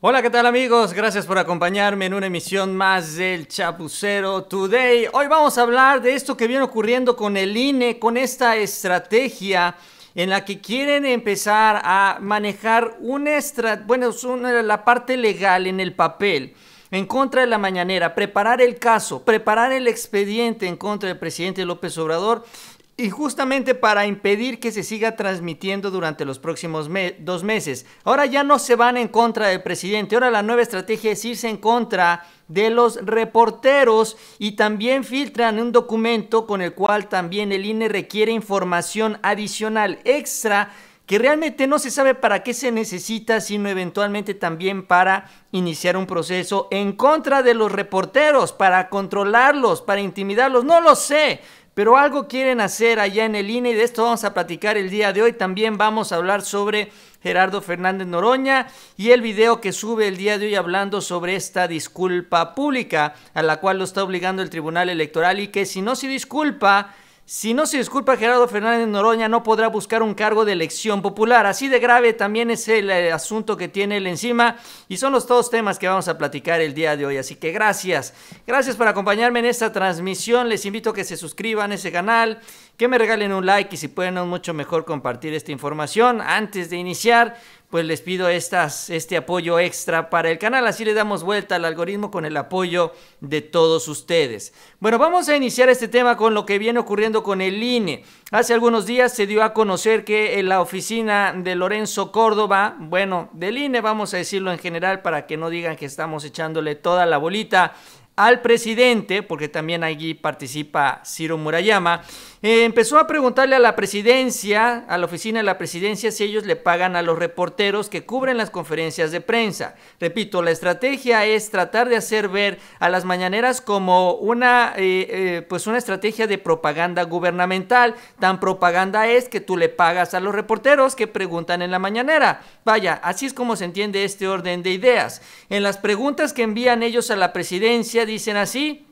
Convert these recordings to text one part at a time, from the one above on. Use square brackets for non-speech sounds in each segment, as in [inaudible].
Hola, ¿qué tal amigos? Gracias por acompañarme en una emisión más del Chapucero Today. Hoy vamos a hablar de esto que viene ocurriendo con el INE, con esta estrategia en la que quieren empezar a manejar una, bueno, una, la parte legal en el papel en contra de la mañanera, preparar el caso, preparar el expediente en contra del presidente López Obrador y justamente para impedir que se siga transmitiendo durante los próximos dos meses. Ahora ya no se van en contra del presidente, ahora la nueva estrategia es irse en contra de los reporteros y también filtran un documento con el cual también el INE requiere información adicional extra que realmente no se sabe para qué se necesita, sino eventualmente también para iniciar un proceso en contra de los reporteros, para controlarlos, para intimidarlos, no lo sé, pero algo quieren hacer allá en el INE y de esto vamos a platicar el día de hoy. También vamos a hablar sobre Gerardo Fernández Noroña y el video que sube el día de hoy hablando sobre esta disculpa pública a la cual lo está obligando el Tribunal Electoral y que si no se disculpa si no se disculpa Gerardo Fernández Noroña no podrá buscar un cargo de elección popular. Así de grave también es el eh, asunto que tiene él encima y son los dos temas que vamos a platicar el día de hoy. Así que gracias. Gracias por acompañarme en esta transmisión. Les invito a que se suscriban a ese canal, que me regalen un like y si pueden mucho mejor compartir esta información. Antes de iniciar, pues les pido este apoyo extra para el canal. Así le damos vuelta al algoritmo con el apoyo de todos ustedes. Bueno, vamos a iniciar este tema con lo que viene ocurriendo con el INE. Hace algunos días se dio a conocer que en la oficina de Lorenzo Córdoba, bueno, del INE vamos a decirlo en general para que no digan que estamos echándole toda la bolita al presidente, porque también allí participa Ciro Murayama, eh, empezó a preguntarle a la presidencia, a la oficina de la presidencia, si ellos le pagan a los reporteros que cubren las conferencias de prensa. Repito, la estrategia es tratar de hacer ver a las mañaneras como una, eh, eh, pues una estrategia de propaganda gubernamental. Tan propaganda es que tú le pagas a los reporteros que preguntan en la mañanera. Vaya, así es como se entiende este orden de ideas. En las preguntas que envían ellos a la presidencia, dicen así,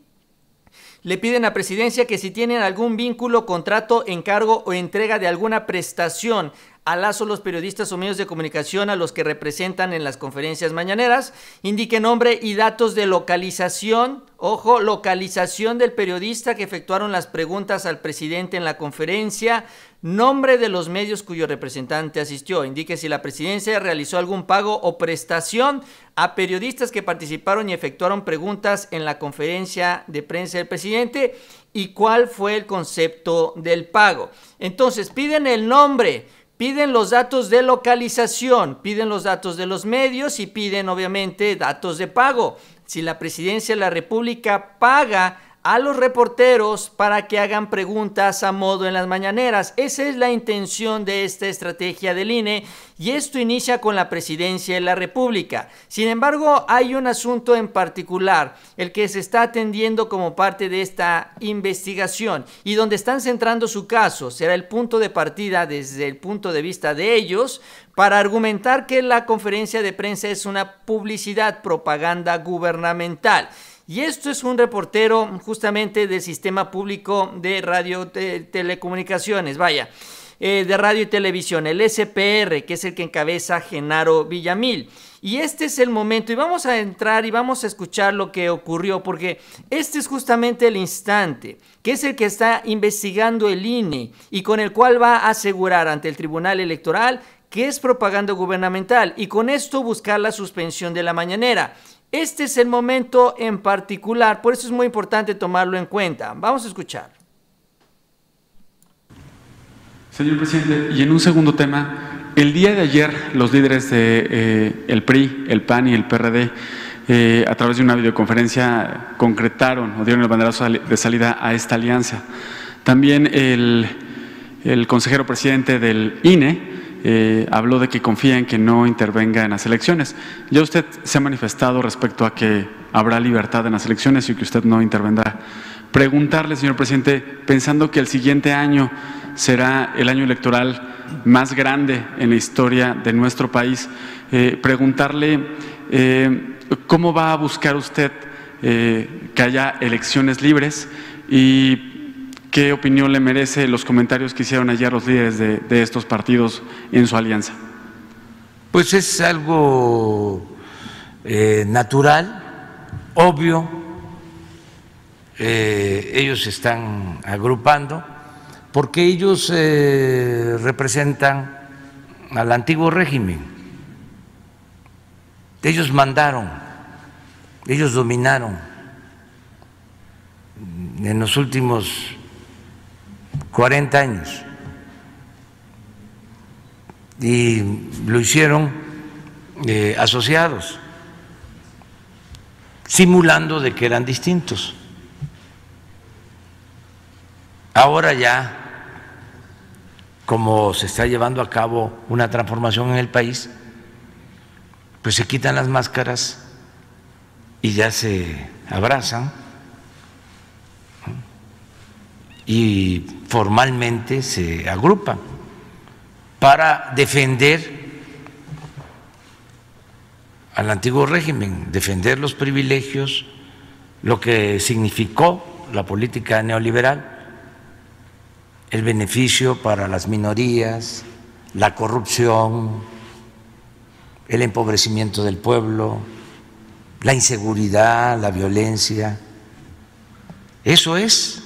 le piden a presidencia que si tienen algún vínculo, contrato, encargo o entrega de alguna prestación a Lazo los periodistas o medios de comunicación a los que representan en las conferencias mañaneras. Indique nombre y datos de localización, ojo, localización del periodista que efectuaron las preguntas al presidente en la conferencia, nombre de los medios cuyo representante asistió. Indique si la presidencia realizó algún pago o prestación a periodistas que participaron y efectuaron preguntas en la conferencia de prensa del presidente y cuál fue el concepto del pago. Entonces, piden el nombre Piden los datos de localización, piden los datos de los medios y piden obviamente datos de pago. Si la presidencia de la República paga a los reporteros para que hagan preguntas a modo en las mañaneras. Esa es la intención de esta estrategia del INE y esto inicia con la presidencia de la República. Sin embargo, hay un asunto en particular, el que se está atendiendo como parte de esta investigación y donde están centrando su caso. Será el punto de partida desde el punto de vista de ellos para argumentar que la conferencia de prensa es una publicidad, propaganda gubernamental. Y esto es un reportero justamente del sistema público de radio telecomunicaciones, vaya, eh, de radio y televisión, el SPR, que es el que encabeza Genaro Villamil. Y este es el momento, y vamos a entrar y vamos a escuchar lo que ocurrió, porque este es justamente el instante, que es el que está investigando el INE y con el cual va a asegurar ante el Tribunal Electoral que es propaganda gubernamental y con esto buscar la suspensión de la mañanera. Este es el momento en particular, por eso es muy importante tomarlo en cuenta. Vamos a escuchar. Señor presidente, y en un segundo tema, el día de ayer los líderes de, eh, el PRI, el PAN y el PRD eh, a través de una videoconferencia concretaron o dieron el banderazo de salida a esta alianza. También el, el consejero presidente del INE eh, habló de que confía en que no intervenga en las elecciones. Ya usted se ha manifestado respecto a que habrá libertad en las elecciones y que usted no intervendrá. Preguntarle, señor presidente, pensando que el siguiente año será el año electoral más grande en la historia de nuestro país, eh, preguntarle eh, cómo va a buscar usted que haya elecciones libres y ¿Qué opinión le merece los comentarios que hicieron ayer los líderes de, estos partidos en su alianza? Pues es algo eh, natural, obvio, eh, ellos se están agrupando porque ellos eh, representan al antiguo régimen, ellos mandaron, ellos dominaron en los últimos 40 años. Y lo hicieron eh, asociados, simulando de que eran distintos. Ahora ya, como se está llevando a cabo una transformación en el país, pues se quitan las máscaras y ya se abrazan y formalmente se agrupan para defender al antiguo régimen, defender los privilegios, lo que significó la política neoliberal, el beneficio para las minorías, la corrupción, el empobrecimiento del pueblo, la inseguridad, la violencia. Eso es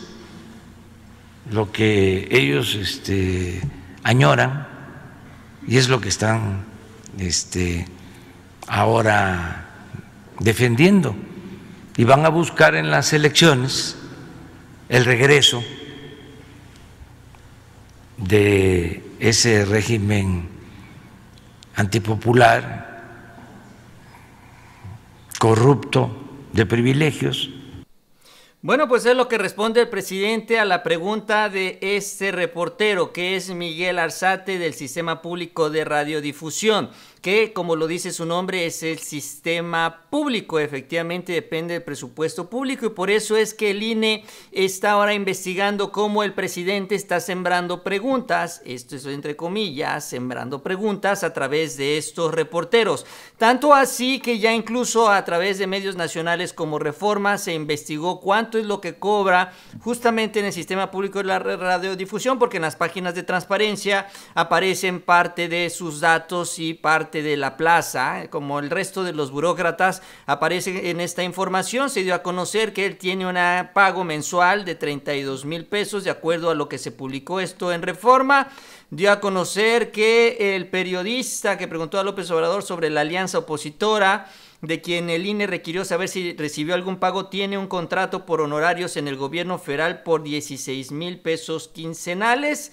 lo que ellos este, añoran y es lo que están este, ahora defendiendo. Y van a buscar en las elecciones el regreso de ese régimen antipopular, corrupto, de privilegios bueno, pues es lo que responde el presidente a la pregunta de este reportero, que es Miguel Arzate del Sistema Público de Radiodifusión que como lo dice su nombre es el sistema público, efectivamente depende del presupuesto público y por eso es que el INE está ahora investigando cómo el presidente está sembrando preguntas, esto es entre comillas, sembrando preguntas a través de estos reporteros. Tanto así que ya incluso a través de medios nacionales como Reforma se investigó cuánto es lo que cobra justamente en el sistema público de la radiodifusión, porque en las páginas de transparencia aparecen parte de sus datos y parte de la plaza, como el resto de los burócratas, aparece en esta información. Se dio a conocer que él tiene un pago mensual de 32 mil pesos, de acuerdo a lo que se publicó esto en Reforma. Dio a conocer que el periodista que preguntó a López Obrador sobre la alianza opositora, de quien el INE requirió saber si recibió algún pago, tiene un contrato por honorarios en el gobierno federal por 16 mil pesos quincenales.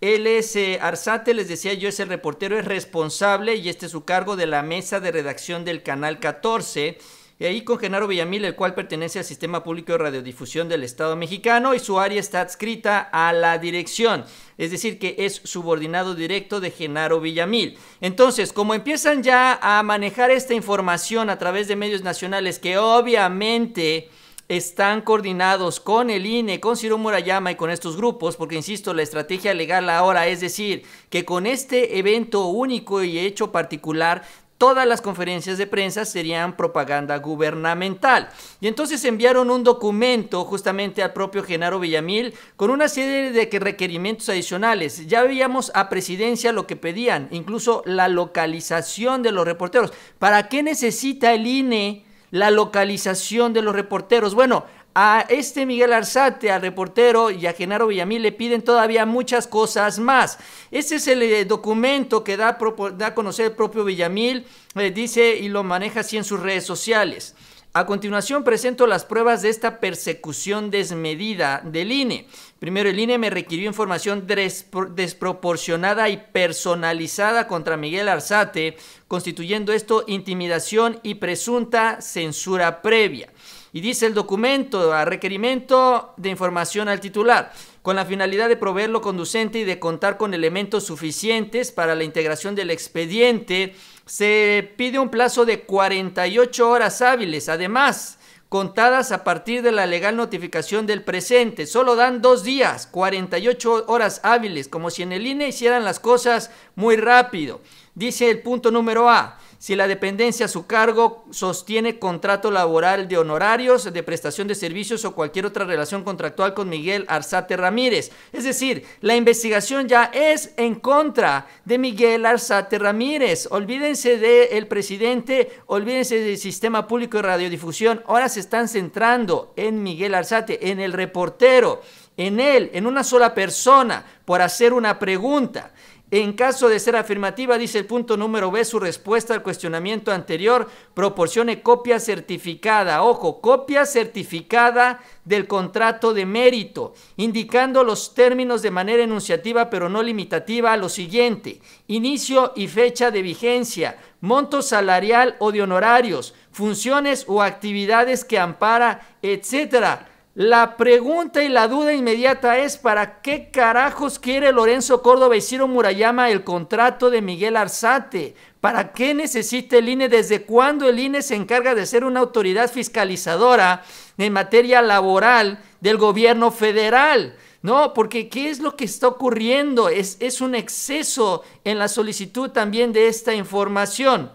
Él es eh, Arzate, les decía yo, es el reportero, es responsable y este es su cargo de la mesa de redacción del Canal 14. Y ahí con Genaro Villamil, el cual pertenece al Sistema Público de Radiodifusión del Estado Mexicano y su área está adscrita a la dirección, es decir, que es subordinado directo de Genaro Villamil. Entonces, como empiezan ya a manejar esta información a través de medios nacionales que obviamente están coordinados con el INE, con Ciro Murayama y con estos grupos, porque insisto, la estrategia legal ahora es decir que con este evento único y hecho particular todas las conferencias de prensa serían propaganda gubernamental. Y entonces enviaron un documento justamente al propio Genaro Villamil con una serie de requerimientos adicionales. Ya veíamos a presidencia lo que pedían, incluso la localización de los reporteros. ¿Para qué necesita el INE? la localización de los reporteros. Bueno, a este Miguel Arzate, al reportero y a Genaro Villamil le piden todavía muchas cosas más. Este es el eh, documento que da, da, a conocer el propio Villamil, eh, dice y lo maneja así en sus redes sociales. A continuación presento las pruebas de esta persecución desmedida del INE. Primero, el INE me requirió información desproporcionada y personalizada contra Miguel Arzate, constituyendo esto intimidación y presunta censura previa. Y dice el documento a requerimiento de información al titular, con la finalidad de proveerlo conducente y de contar con elementos suficientes para la integración del expediente se pide un plazo de 48 horas hábiles, además, contadas a partir de la legal notificación del presente. Solo dan dos días, 48 horas hábiles, como si en el INE hicieran las cosas muy rápido. Dice el punto número A si la dependencia a su cargo sostiene contrato laboral de honorarios, de prestación de servicios o cualquier otra relación contractual con Miguel Arzate Ramírez. Es decir, la investigación ya es en contra de Miguel Arzate Ramírez. Olvídense del presidente, olvídense del sistema público de radiodifusión. Ahora se están centrando en Miguel Arzate, en el reportero en él, en una sola persona, por hacer una pregunta. En caso de ser afirmativa, dice el punto número B, su respuesta al cuestionamiento anterior proporcione copia certificada, ojo, copia certificada del contrato de mérito, indicando los términos de manera enunciativa pero no limitativa a lo siguiente, inicio y fecha de vigencia, monto salarial o de honorarios, funciones o actividades que ampara, etcétera la pregunta y la duda inmediata es ¿para qué carajos quiere Lorenzo Córdoba y Ciro Murayama el contrato de Miguel Arzate? ¿Para qué necesita el INE? ¿Desde cuándo el INE se encarga de ser una autoridad fiscalizadora en materia laboral del gobierno federal? No, porque ¿qué es lo que está ocurriendo? Es, es un exceso en la solicitud también de esta información.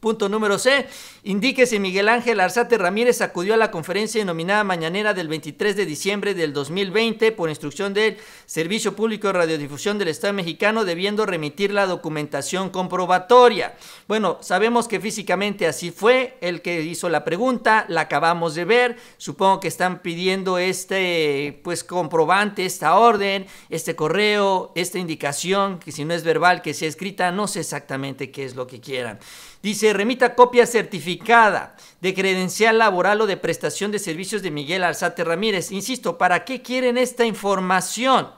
Punto número C. Indique Miguel Ángel Arzate Ramírez acudió a la conferencia denominada mañanera del 23 de diciembre del 2020 por instrucción del Servicio Público de Radiodifusión del Estado mexicano debiendo remitir la documentación comprobatoria. Bueno, sabemos que físicamente así fue. El que hizo la pregunta la acabamos de ver. Supongo que están pidiendo este pues comprobante, esta orden, este correo, esta indicación, que si no es verbal, que sea escrita. No sé exactamente qué es lo que quieran. Dice, remita copia certificada de credencial laboral o de prestación de servicios de Miguel Alzate Ramírez. Insisto, ¿para qué quieren esta información?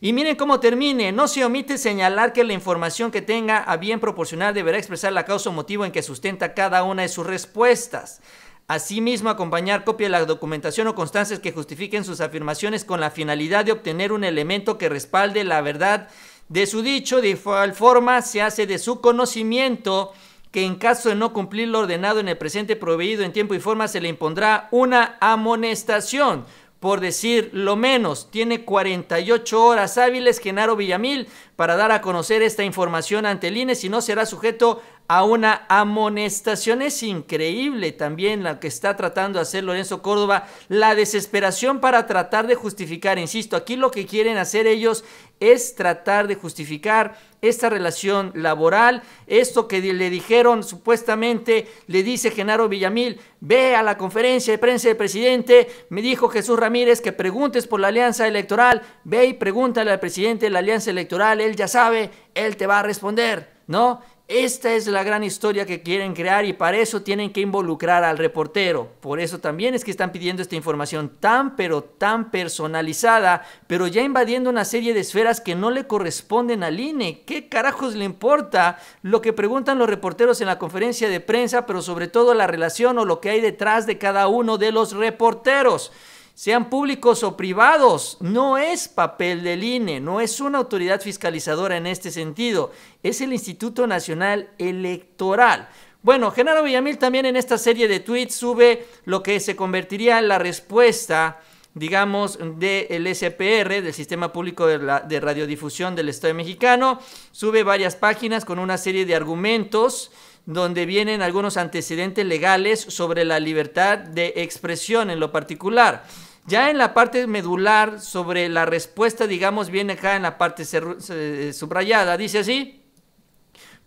Y miren cómo termine. No se omite señalar que la información que tenga a bien proporcionar deberá expresar la causa o motivo en que sustenta cada una de sus respuestas. Asimismo, acompañar copia de la documentación o constancias que justifiquen sus afirmaciones con la finalidad de obtener un elemento que respalde la verdad de su dicho. De igual forma, se hace de su conocimiento que en caso de no cumplir lo ordenado en el presente proveído en tiempo y forma se le impondrá una amonestación. Por decir lo menos, tiene 48 horas hábiles Genaro Villamil para dar a conocer esta información ante el INE si no será sujeto a una amonestación. Es increíble también la que está tratando de hacer Lorenzo Córdoba, la desesperación para tratar de justificar, insisto, aquí lo que quieren hacer ellos es tratar de justificar esta relación laboral, esto que le dijeron supuestamente, le dice Genaro Villamil, ve a la conferencia de prensa del presidente, me dijo Jesús Ramírez que preguntes por la alianza electoral, ve y pregúntale al presidente de la alianza electoral, él ya sabe, él te va a responder, ¿no? Esta es la gran historia que quieren crear y para eso tienen que involucrar al reportero. Por eso también es que están pidiendo esta información tan pero tan personalizada, pero ya invadiendo una serie de esferas que no le corresponden al INE. ¿Qué carajos le importa lo que preguntan los reporteros en la conferencia de prensa, pero sobre todo la relación o lo que hay detrás de cada uno de los reporteros? sean públicos o privados. No es papel del INE, no es una autoridad fiscalizadora en este sentido, es el Instituto Nacional Electoral. Bueno, Genaro Villamil también en esta serie de tweets sube lo que se convertiría en la respuesta digamos, del SPR, del Sistema Público de Radiodifusión del Estado mexicano. Sube varias páginas con una serie de argumentos donde vienen algunos antecedentes legales sobre la libertad de expresión en lo particular. Ya en la parte medular sobre la respuesta, digamos, viene acá en la parte eh, subrayada. Dice así.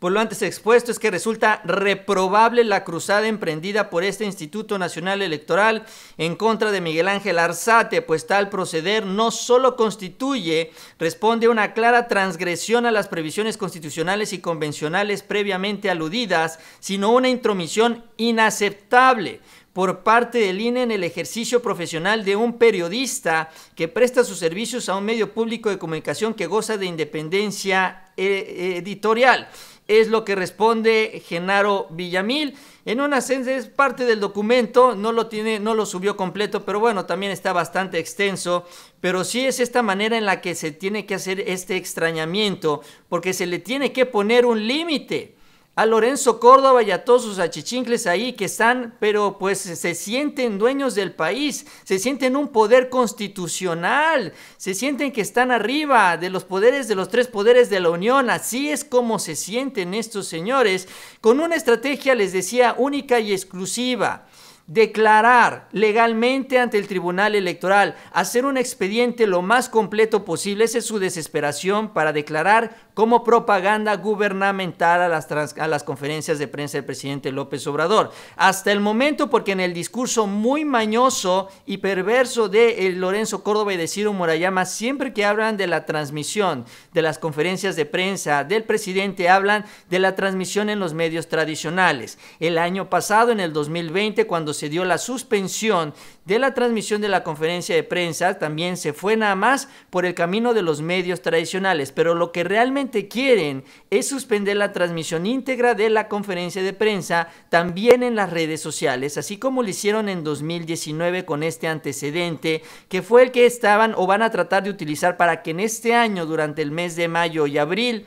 Por lo antes expuesto es que resulta reprobable la cruzada emprendida por este Instituto Nacional Electoral en contra de Miguel Ángel Arzate, pues tal proceder no solo constituye, responde a una clara transgresión a las previsiones constitucionales y convencionales previamente aludidas, sino una intromisión inaceptable por parte del INE en el ejercicio profesional de un periodista que presta sus servicios a un medio público de comunicación que goza de independencia eh, editorial. Es lo que responde Genaro Villamil. En una es parte del documento, no lo tiene, no lo subió completo, pero bueno, también está bastante extenso. Pero sí es esta manera en la que se tiene que hacer este extrañamiento, porque se le tiene que poner un límite a Lorenzo Córdoba y a todos sus achichincles ahí que están, pero pues se sienten dueños del país, se sienten un poder constitucional, se sienten que están arriba de los poderes de los tres poderes de la Unión, así es como se sienten estos señores, con una estrategia, les decía, única y exclusiva declarar legalmente ante el Tribunal Electoral, hacer un expediente lo más completo posible, esa es su desesperación para declarar como propaganda gubernamental a las, a las conferencias de prensa del presidente López Obrador. Hasta el momento, porque en el discurso muy mañoso y perverso de eh, Lorenzo Córdoba y de Ciro Morayama, siempre que hablan de la transmisión de las conferencias de prensa del presidente, hablan de la transmisión en los medios tradicionales. El año pasado, en el 2020, cuando se dio la suspensión de la transmisión de la conferencia de prensa, también se fue nada más por el camino de los medios tradicionales. Pero lo que realmente quieren es suspender la transmisión íntegra de la conferencia de prensa también en las redes sociales, así como lo hicieron en 2019 con este antecedente, que fue el que estaban o van a tratar de utilizar para que en este año, durante el mes de mayo y abril,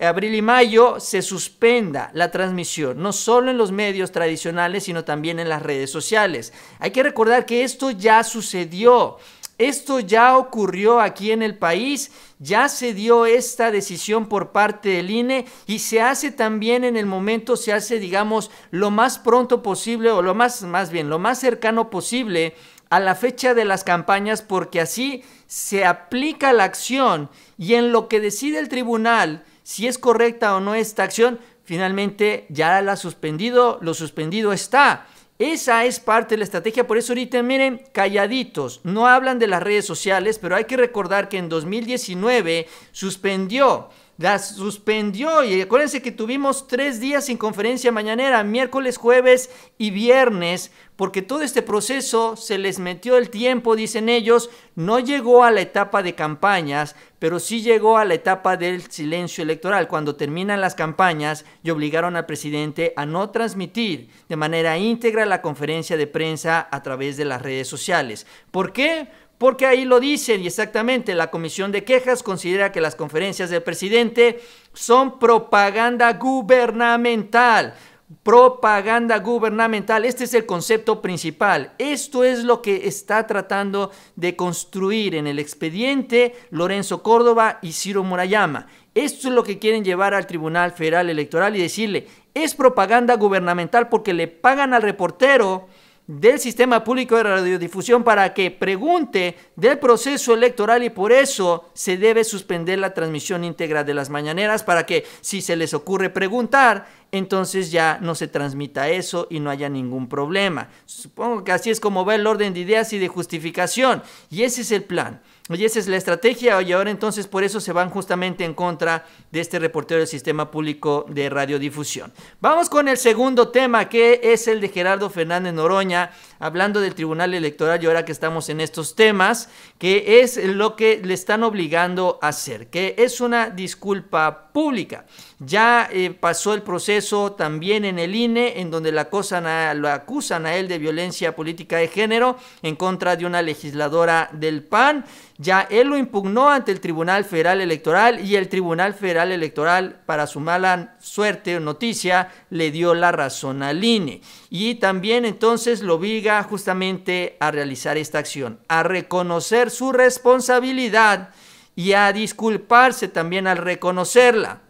abril y mayo se suspenda la transmisión, no solo en los medios tradicionales, sino también en las redes sociales. Hay que recordar que esto ya sucedió. Esto ya ocurrió aquí en el país, ya se dio esta decisión por parte del INE y se hace también en el momento, se hace, digamos, lo más pronto posible o lo más, más bien, lo más cercano posible a la fecha de las campañas porque así se aplica la acción y en lo que decide el tribunal si es correcta o no esta acción, finalmente ya la ha suspendido, lo suspendido está. Esa es parte de la estrategia, por eso ahorita miren, calladitos, no hablan de las redes sociales, pero hay que recordar que en 2019 suspendió la suspendió y acuérdense que tuvimos tres días sin conferencia mañanera, miércoles, jueves y viernes, porque todo este proceso se les metió el tiempo, dicen ellos, no llegó a la etapa de campañas, pero sí llegó a la etapa del silencio electoral, cuando terminan las campañas y obligaron al presidente a no transmitir de manera íntegra la conferencia de prensa a través de las redes sociales. ¿Por qué? porque ahí lo dicen y exactamente la Comisión de Quejas considera que las conferencias del presidente son propaganda gubernamental. Propaganda gubernamental, este es el concepto principal. Esto es lo que está tratando de construir en el expediente Lorenzo Córdoba y Ciro Murayama. Esto es lo que quieren llevar al Tribunal Federal Electoral y decirle, es propaganda gubernamental porque le pagan al reportero del sistema público de radiodifusión para que pregunte del proceso electoral y por eso se debe suspender la transmisión íntegra de las mañaneras para que si se les ocurre preguntar, entonces ya no se transmita eso y no haya ningún problema. Supongo que así es como va el orden de ideas y de justificación y ese es el plan. Y esa es la estrategia, y ahora entonces por eso se van justamente en contra de este reportero del sistema público de radiodifusión. Vamos con el segundo tema, que es el de Gerardo Fernández Noroña, hablando del Tribunal Electoral, y ahora que estamos en estos temas, que es lo que le están obligando a hacer, que es una disculpa pública. Ya eh, pasó el proceso también en el INE, en donde la cosa a, lo acusan a él de violencia política de género en contra de una legisladora del PAN ya él lo impugnó ante el Tribunal Federal Electoral y el Tribunal Federal Electoral, para su mala suerte o noticia, le dio la razón al INE. Y también entonces lo obliga justamente a realizar esta acción, a reconocer su responsabilidad y a disculparse también al reconocerla.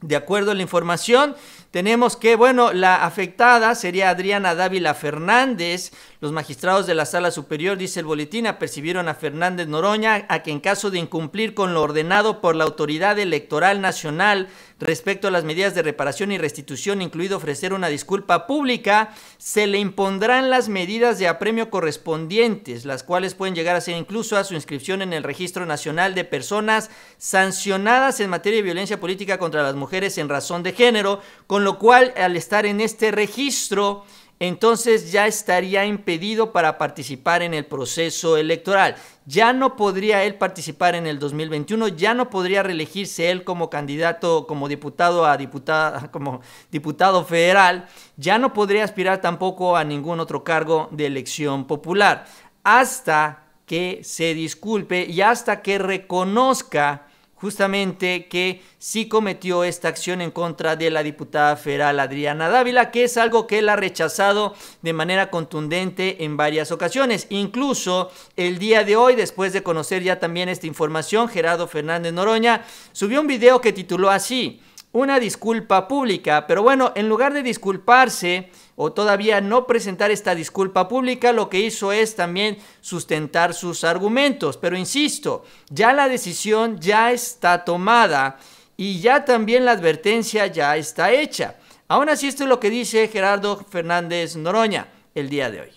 De acuerdo a la información, tenemos que, bueno, la afectada sería Adriana Dávila Fernández. Los magistrados de la Sala Superior, dice el boletín, apercibieron a Fernández Noroña a que en caso de incumplir con lo ordenado por la Autoridad Electoral Nacional respecto a las medidas de reparación y restitución, incluido ofrecer una disculpa pública, se le impondrán las medidas de apremio correspondientes, las cuales pueden llegar a ser incluso a su inscripción en el Registro Nacional de Personas sancionadas en materia de violencia política contra las mujeres en razón de género, con con lo cual al estar en este registro, entonces ya estaría impedido para participar en el proceso electoral. Ya no podría él participar en el 2021, ya no podría reelegirse él como candidato, como diputado a diputada, [laughs] como diputado federal, ya no podría aspirar tampoco a ningún otro cargo de elección popular, hasta que se disculpe y hasta que reconozca justamente que sí cometió esta acción en contra de la diputada federal Adriana Dávila, que es algo que él ha rechazado de manera contundente en varias ocasiones. Incluso el día de hoy, después de conocer ya también esta información, Gerardo Fernández Noroña subió un video que tituló así, una disculpa pública. Pero bueno, en lugar de disculparse o todavía no presentar esta disculpa pública, lo que hizo es también sustentar sus argumentos. Pero insisto, ya la decisión ya está tomada y ya también la advertencia ya está hecha. Aún así, esto es lo que dice Gerardo Fernández Noroña el día de hoy.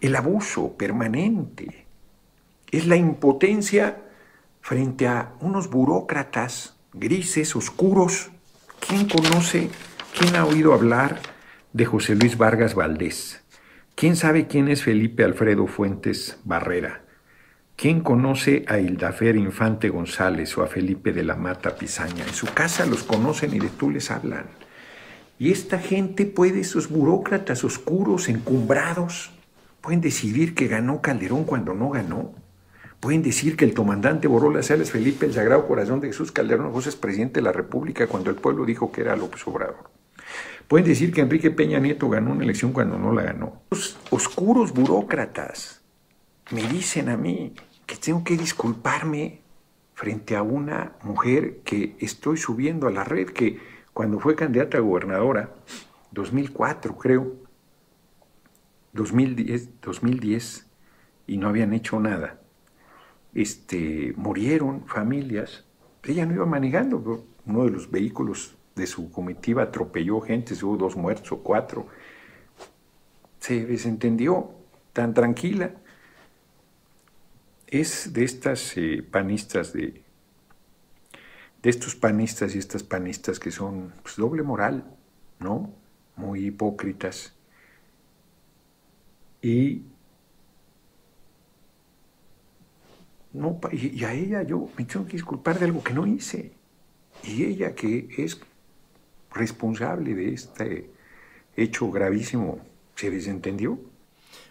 El abuso permanente es la impotencia frente a unos burócratas grises, oscuros. ¿Quién conoce, quién ha oído hablar de José Luis Vargas Valdés? ¿Quién sabe quién es Felipe Alfredo Fuentes Barrera? ¿Quién conoce a Hildafer Infante González o a Felipe de la Mata Pisaña? En su casa los conocen y de tú les hablan. Y esta gente puede, esos burócratas oscuros, encumbrados, pueden decidir que ganó Calderón cuando no ganó. Pueden decir que el comandante Borola Sales Felipe, el Sagrado Corazón de Jesús Calderón José es presidente de la República cuando el pueblo dijo que era López Obrador. Pueden decir que Enrique Peña Nieto ganó una elección cuando no la ganó. Los oscuros burócratas me dicen a mí que tengo que disculparme frente a una mujer que estoy subiendo a la red, que cuando fue candidata a gobernadora, 2004 creo, 2010, 2010, y no habían hecho nada este, murieron familias. Ella no iba manejando, uno de los vehículos de su comitiva atropelló gente, hubo dos muertos o cuatro. Se desentendió tan tranquila. Es de estas eh, panistas de, de estos panistas y estas panistas que son pues, doble moral, ¿no? Muy hipócritas. Y No, y, y a ella yo me tengo que disculpar de algo que no hice. Y ella que es responsable de este hecho gravísimo, ¿se desentendió?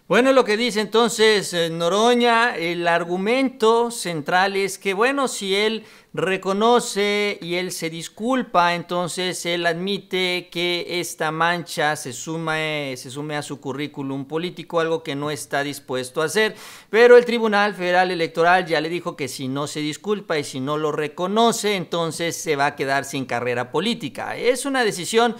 Bueno, lo que dice entonces eh, Noroña, el argumento central es que, bueno, si él reconoce y él se disculpa, entonces él admite que esta mancha se suma se sume a su currículum político, algo que no está dispuesto a hacer. Pero el Tribunal Federal Electoral ya le dijo que si no se disculpa y si no lo reconoce, entonces se va a quedar sin carrera política. Es una decisión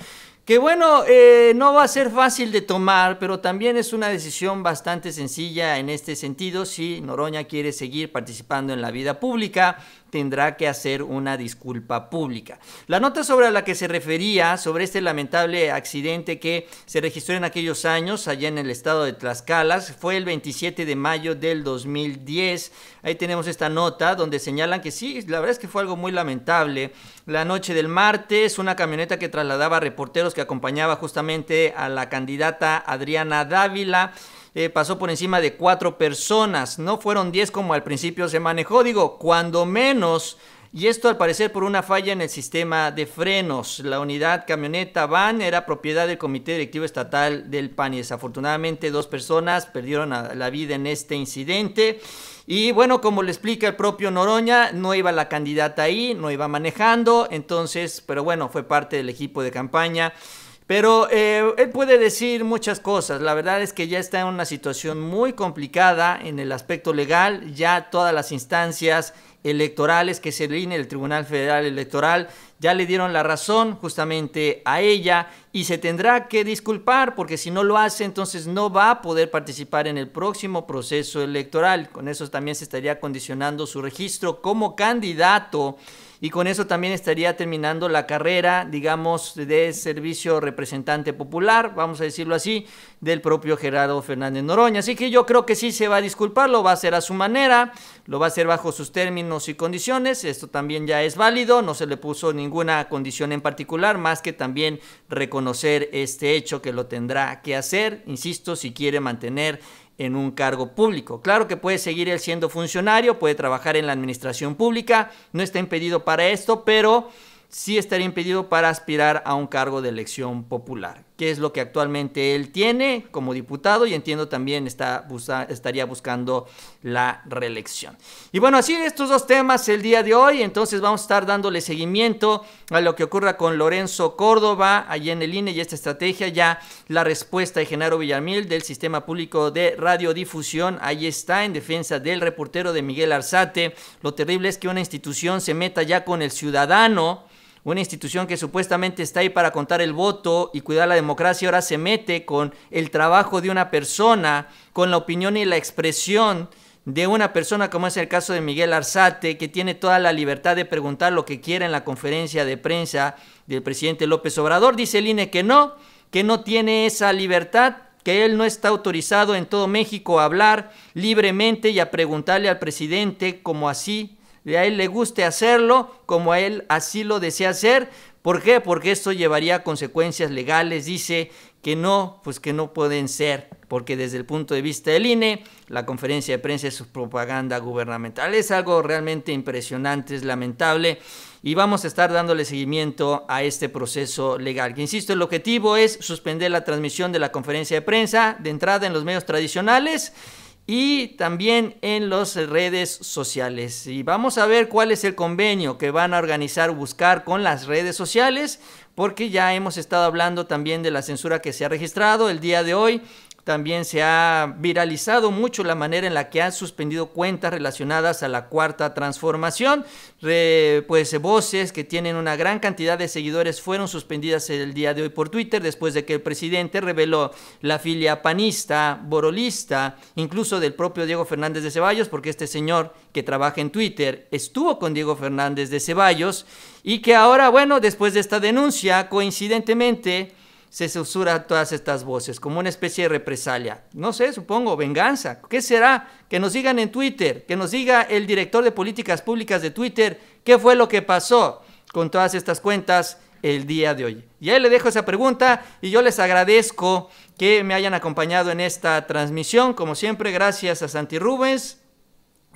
que bueno, eh, no va a ser fácil de tomar, pero también es una decisión bastante sencilla en este sentido si Noroña quiere seguir participando en la vida pública tendrá que hacer una disculpa pública. La nota sobre la que se refería, sobre este lamentable accidente que se registró en aquellos años allá en el estado de Tlaxcalas, fue el 27 de mayo del 2010. Ahí tenemos esta nota donde señalan que sí, la verdad es que fue algo muy lamentable. La noche del martes, una camioneta que trasladaba reporteros que acompañaba justamente a la candidata Adriana Dávila, eh, pasó por encima de cuatro personas. No fueron diez como al principio se manejó, digo, cuando menos. Y esto al parecer por una falla en el sistema de frenos. La unidad camioneta van era propiedad del Comité Directivo Estatal del PAN y desafortunadamente dos personas perdieron la vida en este incidente. Y bueno, como le explica el propio Noroña, no iba la candidata ahí, no iba manejando, entonces, pero bueno, fue parte del equipo de campaña pero eh, él puede decir muchas cosas. La verdad es que ya está en una situación muy complicada en el aspecto legal. Ya todas las instancias electorales que se eline el Tribunal Federal Electoral ya le dieron la razón justamente a ella y se tendrá que disculpar porque si no lo hace entonces no va a poder participar en el próximo proceso electoral. Con eso también se estaría condicionando su registro como candidato y con eso también estaría terminando la carrera, digamos, de servicio representante popular, vamos a decirlo así, del propio Gerardo Fernández Noroña. Así que yo creo que sí se va a disculpar, lo va a hacer a su manera, lo va a hacer bajo sus términos y condiciones. Esto también ya es válido, no se le puso ninguna condición en particular, más que también reconocer este hecho que lo tendrá que hacer, insisto, si quiere mantener en un cargo público. Claro que puede seguir él siendo funcionario, puede trabajar en la administración pública, no está impedido para esto, pero sí estaría impedido para aspirar a un cargo de elección popular que es lo que actualmente él tiene como diputado y entiendo también está, estaría buscando la reelección. Y bueno, así estos dos temas el día de hoy, entonces vamos a estar dándole seguimiento a lo que ocurra con Lorenzo Córdoba allí en el INE y esta estrategia, ya la respuesta de Genaro Villamil del Sistema Público de Radiodifusión, ahí está en defensa del reportero de Miguel Arzate. Lo terrible es que una institución se meta ya con el ciudadano, una institución que supuestamente está ahí para contar el voto y cuidar la democracia, ahora se mete con el trabajo de una persona, con la opinión y la expresión de una persona como es el caso de Miguel Arzate, que tiene toda la libertad de preguntar lo que quiera en la conferencia de prensa del presidente López Obrador. Dice el INE que no, que no tiene esa libertad, que él no está autorizado en todo México a hablar libremente y a preguntarle al presidente como así a él le guste hacerlo, como a él así lo desea hacer. ¿Por qué? Porque esto llevaría a consecuencias legales, dice que no, pues que no pueden ser, porque desde el punto de vista del INE, la conferencia de prensa es propaganda gubernamental. Es algo realmente impresionante, es lamentable, y vamos a estar dándole seguimiento a este proceso legal. Que insisto, el objetivo es suspender la transmisión de la conferencia de prensa de entrada en los medios tradicionales y también en las redes sociales. Y vamos a ver cuál es el convenio que van a organizar buscar con las redes sociales, porque ya hemos estado hablando también de la censura que se ha registrado el día de hoy. También se ha viralizado mucho la manera en la que han suspendido cuentas relacionadas a la cuarta transformación. pues voces que tienen una gran cantidad de seguidores fueron suspendidas el día de hoy por Twitter después de que el presidente reveló la filia panista, borolista, incluso del propio Diego Fernández de Ceballos, porque este señor que trabaja en Twitter estuvo con Diego Fernández de Ceballos y que ahora, bueno, después de esta denuncia, coincidentemente, se censura todas estas voces, como una especie de represalia. No sé, supongo, venganza. ¿Qué será? Que nos digan en Twitter, que nos diga el director de políticas públicas de Twitter, qué fue lo que pasó con todas estas cuentas el día de hoy. Y ahí le dejo esa pregunta y yo les agradezco que me hayan acompañado en esta transmisión. Como siempre, gracias a Santi Rubens.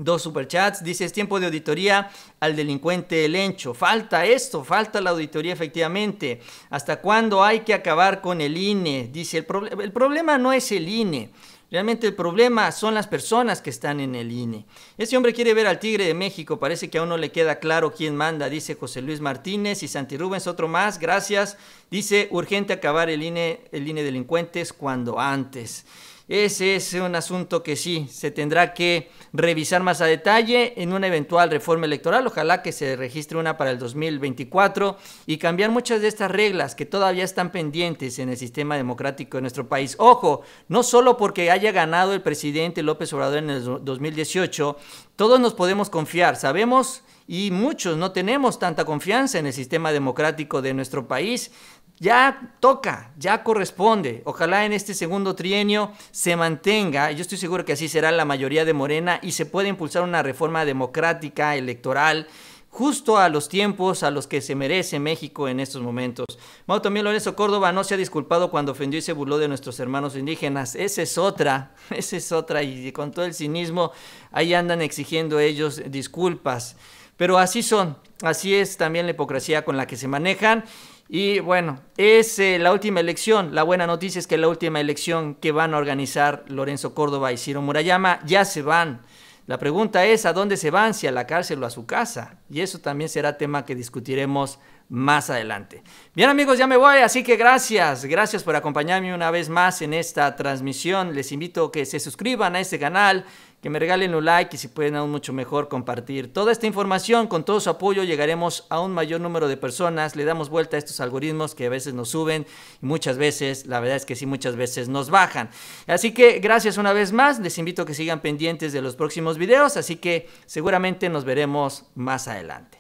Dos superchats. Dice, es tiempo de auditoría al delincuente elencho, Falta esto, falta la auditoría efectivamente. ¿Hasta cuándo hay que acabar con el INE? Dice, el, problema no es el INE. Realmente el problema son las personas que están en el INE. Ese hombre quiere ver al Tigre de México, parece que aún no le queda claro quién manda, dice José Luis Martínez y Santi Rubens, otro más, gracias. Dice, urgente acabar el INE, el INE delincuentes cuando antes. Ese es un asunto que sí se tendrá que revisar más a detalle en una eventual reforma electoral. Ojalá que se registre una para el 2024 y cambiar muchas de estas reglas que todavía están pendientes en el sistema democrático de nuestro país. Ojo, no solo porque haya ganado el presidente López Obrador en el 2018, todos nos podemos confiar. Sabemos y muchos no tenemos tanta confianza en el sistema democrático de nuestro país ya toca, ya corresponde. Ojalá en este segundo trienio se mantenga, yo estoy seguro que así será la mayoría de Morena y se puede impulsar una reforma democrática, electoral, justo a los tiempos a los que se merece México en estos momentos. Mau también Lorenzo Córdoba no se ha disculpado cuando ofendió y se burló de nuestros hermanos indígenas. Esa es otra, [laughs] esa es otra y con todo el cinismo ahí andan exigiendo ellos disculpas. Pero así son, así es también la hipocresía con la que se manejan y bueno, es eh, la última elección. La buena noticia es que la última elección que van a organizar Lorenzo Córdoba y Ciro Murayama ya se van. La pregunta es a dónde se van, si a la cárcel o a su casa. Y eso también será tema que discutiremos más adelante. Bien amigos, ya me voy, así que gracias, gracias por acompañarme una vez más en esta transmisión. Les invito a que se suscriban a este canal, que me regalen un like y si pueden aún mucho mejor compartir. Toda esta información, con todo su apoyo, llegaremos a un mayor número de personas, le damos vuelta a estos algoritmos que a veces nos suben y muchas veces, la verdad es que sí, muchas veces nos bajan. Así que gracias una vez más, les invito a que sigan pendientes de los próximos videos, así que seguramente nos veremos más adelante.